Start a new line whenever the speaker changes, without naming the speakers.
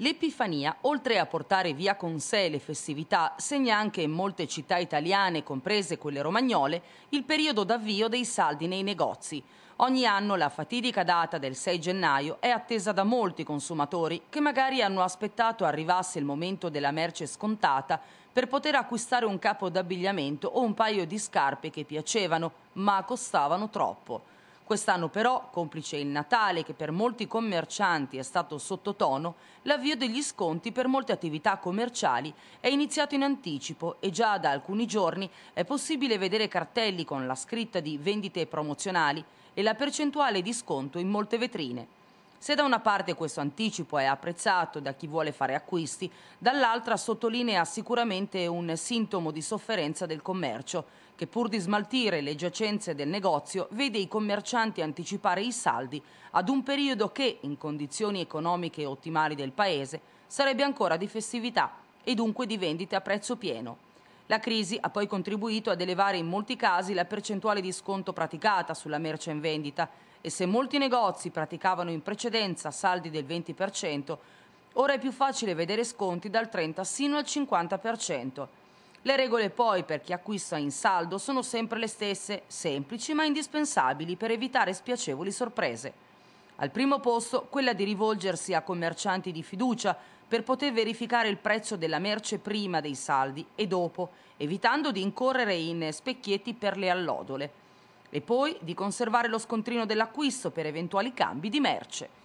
L'Epifania, oltre a portare via con sé le festività, segna anche in molte città italiane, comprese quelle romagnole, il periodo d'avvio dei saldi nei negozi. Ogni anno la fatidica data del 6 gennaio è attesa da molti consumatori che magari hanno aspettato arrivasse il momento della merce scontata per poter acquistare un capo d'abbigliamento o un paio di scarpe che piacevano ma costavano troppo. Quest'anno però, complice il Natale che per molti commercianti è stato sottotono, l'avvio degli sconti per molte attività commerciali è iniziato in anticipo e già da alcuni giorni è possibile vedere cartelli con la scritta di vendite promozionali e la percentuale di sconto in molte vetrine. Se da una parte questo anticipo è apprezzato da chi vuole fare acquisti, dall'altra sottolinea sicuramente un sintomo di sofferenza del commercio, che pur di smaltire le giacenze del negozio vede i commercianti anticipare i saldi ad un periodo che, in condizioni economiche ottimali del Paese, sarebbe ancora di festività e dunque di vendite a prezzo pieno. La crisi ha poi contribuito ad elevare in molti casi la percentuale di sconto praticata sulla merce in vendita e se molti negozi praticavano in precedenza saldi del 20%, ora è più facile vedere sconti dal 30 sino al 50%. Le regole poi per chi acquista in saldo sono sempre le stesse, semplici ma indispensabili per evitare spiacevoli sorprese. Al primo posto quella di rivolgersi a commercianti di fiducia per poter verificare il prezzo della merce prima dei saldi e dopo, evitando di incorrere in specchietti per le allodole e poi di conservare lo scontrino dell'acquisto per eventuali cambi di merce.